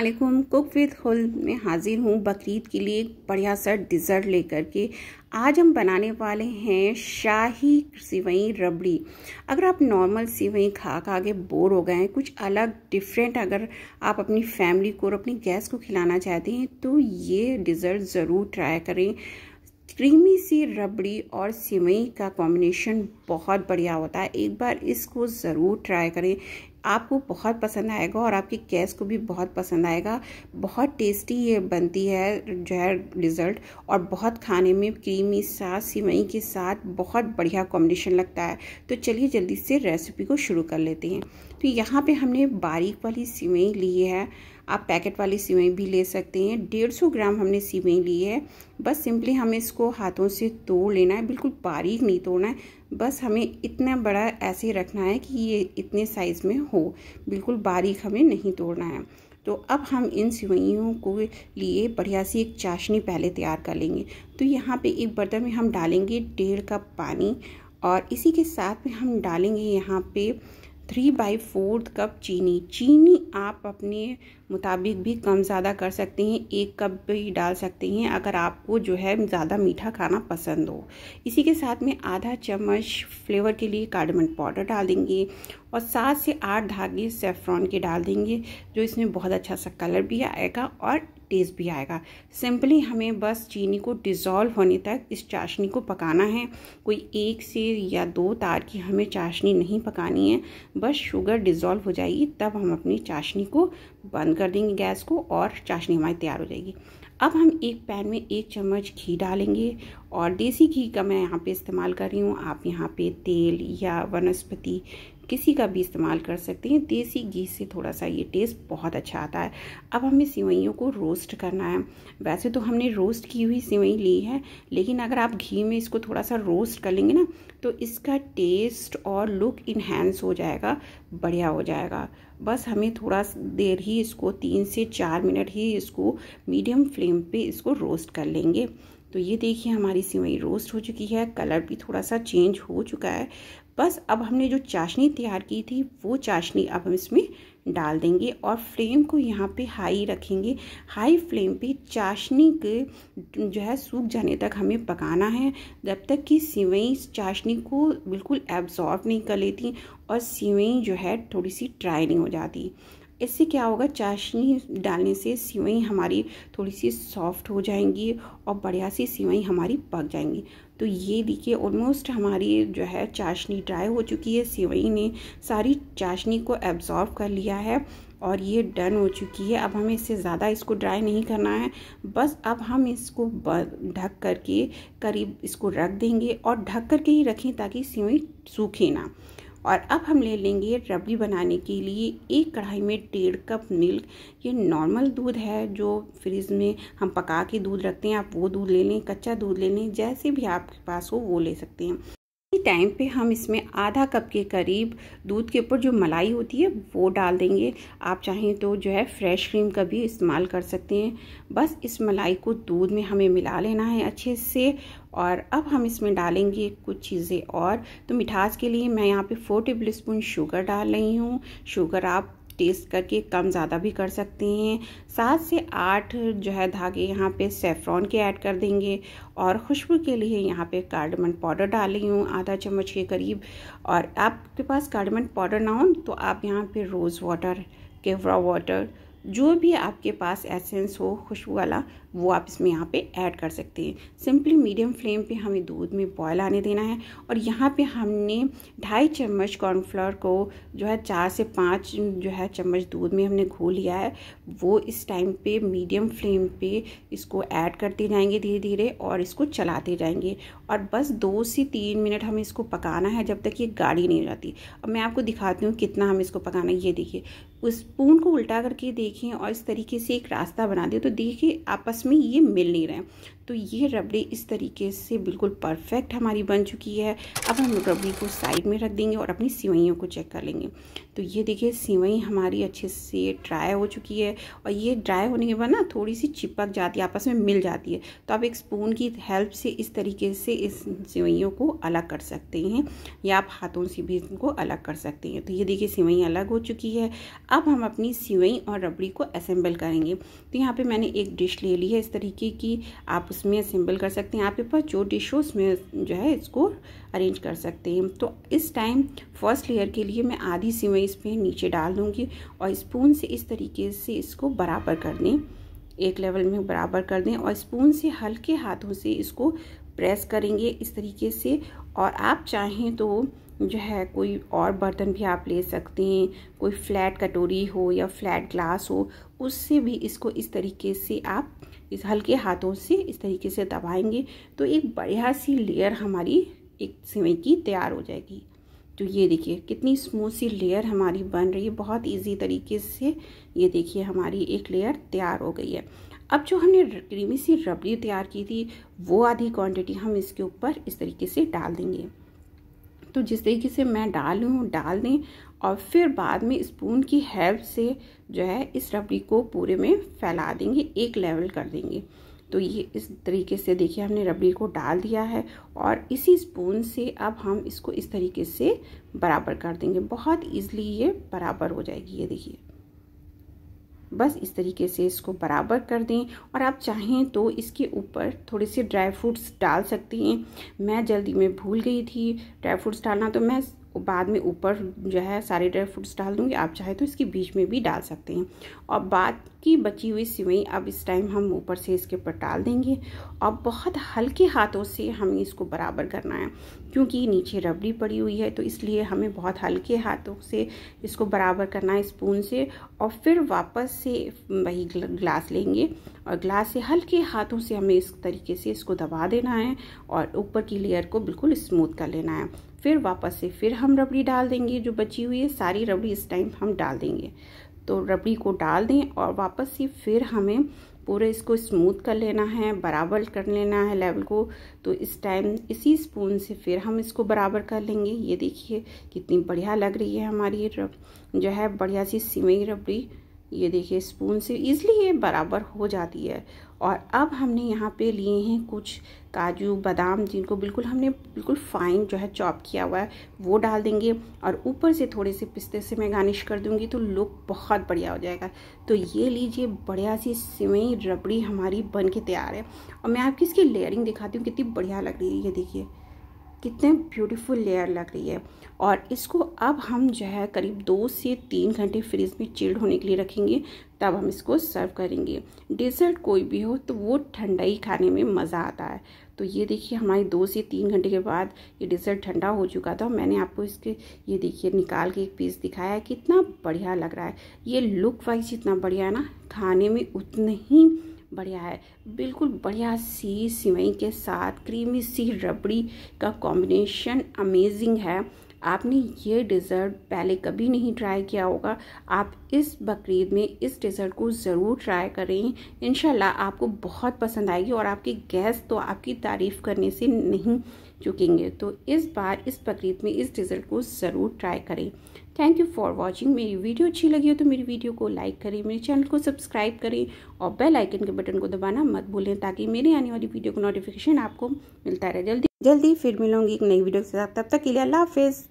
वालेकुम cook with whole में हाज़िर हूँ बकरीद के लिए एक बढ़िया सा डिज़र्ट लेकर के आज हम बनाने वाले हैं शाही सिवई रबड़ी अगर आप नॉर्मल सिवई खा खा के बोर हो गए हैं कुछ अलग डिफरेंट अगर आप अपनी फैमिली को और अपने गैस को खिलाना चाहते हैं तो ये डिज़र्ट ज़रूर ट्राई करें क्रीमी सी रबड़ी और सिवई का कॉम्बिनेशन बहुत बढ़िया होता है एक बार इसको ज़रूर ट्राई करें आपको बहुत पसंद आएगा और आपके कैस को भी बहुत पसंद आएगा बहुत टेस्टी ये बनती है जो है डिज़र्ट और बहुत खाने में क्रीमी सा सिवई के साथ बहुत बढ़िया कॉम्बिनेशन लगता है तो चलिए जल्दी से रेसिपी को शुरू कर लेते हैं तो यहाँ पे हमने बारीक वाली सिवई ली है आप पैकेट वाली सिवई भी ले सकते हैं डेढ़ सौ ग्राम हमने सिवई ली है बस सिंपली हमें इसको हाथों से तोड़ लेना है बिल्कुल बारीक नहीं तोड़ना है बस हमें इतना बड़ा ऐसे रखना है कि ये इतने साइज़ में हो बिल्कुल बारीक हमें नहीं तोड़ना है तो अब हम इन सिवैयों को लिए बढ़िया सी एक चाशनी पहले तैयार कर लेंगे तो यहाँ पे एक बर्तन में हम डालेंगे डेढ़ कप पानी और इसी के साथ में हम डालेंगे यहाँ पे थ्री बाई फोर्थ कप चीनी चीनी आप अपने मुताबिक भी कम ज़्यादा कर सकते हैं एक कप भी डाल सकते हैं अगर आपको जो है ज़्यादा मीठा खाना पसंद हो इसी के साथ में आधा चम्मच फ्लेवर के लिए कार्डमन पाउडर डाल देंगे और सात से आठ धागे सेफ्रॉन के डाल देंगे जो इसमें बहुत अच्छा सा कलर भी आएगा और टेस्ट भी आएगा सिंपली हमें बस चीनी को डिज़ोल्व होने तक इस चाशनी को पकाना है कोई एक से या दो तार की हमें चाशनी नहीं पकानी है बस शुगर डिज़ोल्व हो जाएगी तब हम अपनी चाशनी को बंद कर देंगे गैस को और चाशनी हमारी तैयार हो जाएगी अब हम एक पैन में एक चम्मच घी डालेंगे और देसी घी का मैं यहाँ पे इस्तेमाल कर रही हूँ आप यहाँ पे तेल या वनस्पति किसी का भी इस्तेमाल कर सकते हैं देसी घी से थोड़ा सा ये टेस्ट बहुत अच्छा आता है अब हमें सिवैयों को रोस्ट करना है वैसे तो हमने रोस्ट की हुई सिवई ली है लेकिन अगर आप घी में इसको थोड़ा सा रोस्ट कर लेंगे ना तो इसका टेस्ट और लुक इन्हेंस हो जाएगा बढ़िया हो जाएगा बस हमें थोड़ा देर ही इसको तीन से चार मिनट ही इसको मीडियम फ्लेम पे इसको रोस्ट कर लेंगे तो ये देखिए हमारी सिवई रोस्ट हो चुकी है कलर भी थोड़ा सा चेंज हो चुका है बस अब हमने जो चाशनी तैयार की थी वो चाशनी अब हम इसमें डाल देंगे और फ्लेम को यहाँ पे हाई रखेंगे हाई फ्लेम पे चाशनी के जो है सूख जाने तक हमें पकाना है जब तक कि सिवई चाशनी को बिल्कुल एब्जॉर्ब नहीं कर लेती और सिवई जो है थोड़ी सी ड्राई नहीं हो जाती इससे क्या होगा चाशनी डालने से सिवई हमारी थोड़ी सी सॉफ्ट हो जाएंगी और बढ़िया सी सिवई हमारी पक जाएंगी तो ये देखिए ऑलमोस्ट हमारी जो है चाशनी ड्राई हो चुकी है सिवई ने सारी चाशनी को एब्ज़ॉर्व कर लिया है और ये डन हो चुकी है अब हमें इससे ज़्यादा इसको ड्राई नहीं करना है बस अब हम इसको ढक करके करीब इसको रख देंगे और ढक करके ही रखें ताकि सिवई सूखे ना और अब हम ले लेंगे रबड़ी बनाने के लिए एक कढ़ाई में डेढ़ कप मिल्क ये नॉर्मल दूध है जो फ्रिज में हम पका के दूध रखते हैं आप वो दूध ले लें कच्चा दूध ले लें जैसे भी आपके पास हो वो ले सकते हैं टाइम पे हम इसमें आधा कप के करीब दूध के ऊपर जो मलाई होती है वो डाल देंगे आप चाहें तो जो है फ्रेश क्रीम का भी इस्तेमाल कर सकते हैं बस इस मलाई को दूध में हमें मिला लेना है अच्छे से और अब हम इसमें डालेंगे कुछ चीज़ें और तो मिठास के लिए मैं यहाँ पे फोर टेबल स्पून शुगर डाल रही हूँ शुगर आप टेस्ट करके कम ज़्यादा भी कर सकते हैं सात से आठ जो है धागे यहाँ पे सेफ्रॉन के ऐड कर देंगे और खुशबू के लिए यहाँ पे कार्डमन पाउडर डाली हूँ आधा चम्मच के करीब और आपके पास कार्डमन पाउडर ना हो तो आप यहाँ पे रोज़ वाटर केवरा वाटर जो भी आपके पास एसेंस हो खुशबू वाला वो आप इसमें यहाँ पे ऐड कर सकते हैं सिंपली मीडियम फ्लेम पे हमें दूध में बॉयल आने देना है और यहाँ पे हमने ढाई चम्मच कॉर्नफ्लोर को जो है चार से पाँच जो है चम्मच दूध में हमने घोल लिया है वो इस टाइम पे मीडियम फ्लेम पे इसको ऐड करते जाएंगे धीरे धीरे और इसको चलाते जाएंगे और बस दो से तीन मिनट हमें इसको पकाना है जब तक ये गाढ़ी नहीं हो जाती अब मैं आपको दिखाती हूँ कितना हम इसको पकाना है ये देखिए उस स्पून को उल्टा करके देखें और इस तरीके से एक रास्ता बना दें तो देखिए आपस में ये मिल नहीं रहे तो ये रबड़ी इस तरीके से बिल्कुल परफेक्ट हमारी बन चुकी है अब हम रबड़ी को साइड में रख देंगे और अपनी सिवैयों को चेक कर लेंगे तो ये देखिए सिवई हमारी अच्छे से ड्राई हो चुकी है और ये ड्राई होने के बाद ना थोड़ी सी चिपक जाती है आपस में मिल जाती है तो आप एक स्पून की हेल्प से इस तरीके से इस सिवैयों को अलग कर सकते हैं या आप हाथों से भी इनको अलग कर सकते हैं तो ये देखिए सिवई अलग हो चुकी है अब हम अपनी सिवई और रबड़ी को असेंबल करेंगे तो यहाँ पर मैंने एक डिश ले ली है इस तरीके की आप इसमें असम्बल कर सकते हैं आपके पास जो डिश हो उसमें जो है इसको अरेंज कर सकते हैं तो इस टाइम फर्स्ट लेयर के लिए मैं आधी सिवई इसमें नीचे डाल दूँगी और स्पून से इस तरीके से इसको बराबर कर दें एक लेवल में बराबर कर दें और स्पून से हल्के हाथों से इसको प्रेस करेंगे इस तरीके से और आप चाहें तो जो है कोई और बर्तन भी आप ले सकते हैं कोई फ्लैट कटोरी हो या फ्लैट ग्लास हो उससे भी इसको इस तरीके से आप इस हल्के हाथों से इस तरीके से दबाएंगे तो एक बढ़िया सी लेयर हमारी एक सिवई की तैयार हो जाएगी तो ये देखिए कितनी स्मूथ सी लेयर हमारी बन रही है बहुत इजी तरीके से ये देखिए हमारी एक लेयर तैयार हो गई है अब जो हमने क्रीमी सी रबड़ी तैयार की थी वो आधी क्वांटिटी हम इसके ऊपर इस तरीके से डाल देंगे तो जिस तरीके से मैं डालूँ डाल दें और फिर बाद में स्पून की हेल्प से जो है इस रबड़ी को पूरे में फैला देंगे एक लेवल कर देंगे तो ये इस तरीके से देखिए हमने रबड़ी को डाल दिया है और इसी स्पून से अब हम इसको इस तरीके से बराबर कर देंगे बहुत ईजली ये बराबर हो जाएगी ये देखिए बस इस तरीके से इसको बराबर कर दें और आप चाहें तो इसके ऊपर थोड़े से ड्राई फ्रूट्स डाल सकती हैं मैं जल्दी में भूल गई थी ड्राई फ्रूट्स डालना तो मैं बाद में ऊपर जो है सारे ड्राई फ्रूट्स डाल दूंगी आप चाहे तो इसके बीच में भी डाल सकते हैं और बाद की बची हुई सिवई अब इस टाइम हम ऊपर से इसके ऊपर डाल देंगे और बहुत हल्के हाथों से हमें इसको बराबर करना है क्योंकि नीचे रबड़ी पड़ी हुई है तो इसलिए हमें बहुत हल्के हाथों से इसको बराबर करना है स्पून से और फिर वापस से वही ग्लास लेंगे और ग्लास से हल्के हाथों से हमें इस तरीके से इसको दबा देना है और ऊपर की लेयर को बिल्कुल स्मूथ कर लेना है फिर वापस से फिर हम रबड़ी डाल देंगे जो बची हुई है सारी रबड़ी इस टाइम हम डाल देंगे तो रबड़ी को डाल दें और वापस से फिर हमें पूरे इसको स्मूथ कर लेना है बराबर कर लेना है लेवल को तो इस टाइम इसी स्पून से फिर हम इसको बराबर कर लेंगे ये देखिए कितनी बढ़िया लग रही है हमारी रब जो है बढ़िया सी सिमई रबड़ी ये देखिए स्पून से इजली ये बराबर हो जाती है और अब हमने यहाँ पे लिए हैं कुछ काजू बादाम जिनको बिल्कुल हमने बिल्कुल फाइन जो है चॉप किया हुआ है वो डाल देंगे और ऊपर से थोड़े से पिस्ते से मैं गार्निश कर दूंगी तो लुक बहुत बढ़िया हो जाएगा तो ये लीजिए बढ़िया सी सिवई रबड़ी हमारी बन के तैयार है और मैं आपकी इसकी लेयरिंग दिखाती हूँ कितनी बढ़िया लग रही है ये देखिए कितने ब्यूटीफुल लेयर लग रही है और इसको अब हम जो है करीब दो से तीन घंटे फ्रिज में चिल्ड होने के लिए रखेंगे तब हम इसको सर्व करेंगे डिज़र्ट कोई भी हो तो वो ठंडा ही खाने में मज़ा आता है तो ये देखिए हमारे दो से तीन घंटे के बाद ये डिज़र्ट ठंडा हो चुका था मैंने आपको इसके ये देखिए निकाल के एक पीस दिखाया है इतना बढ़िया लग रहा है ये लुक वाइज इतना बढ़िया है ना खाने में उतना ही बढ़िया है बिल्कुल बढ़िया सी सिवई के साथ क्रीमी सी रबड़ी का कॉम्बिनेशन अमेजिंग है आपने ये डिज़र्ट पहले कभी नहीं ट्राई किया होगा आप इस बकरीद में इस डिज़र्ट को ज़रूर ट्राई करें इनशाला आपको बहुत पसंद आएगी और आपके गेस्ट तो आपकी तारीफ़ करने से नहीं चुकेंगे तो इस बार इस बकरीद में इस डिज़र्ट को ज़रूर ट्राई करें थैंक यू फॉर वॉचिंग मेरी वीडियो अच्छी लगी हो तो मेरी वीडियो को लाइक करें मेरे चैनल को सब्सक्राइब करें और बेल आइकन के बटन को दबाना मत भूलें ताकि मेरी आने वाली वीडियो का नोटिफिकेशन आपको मिलता रहे जल्दी जल्दी फिर मिलूंगी एक नई वीडियो के साथ तब तक के लिए अल्लाह हाफिज़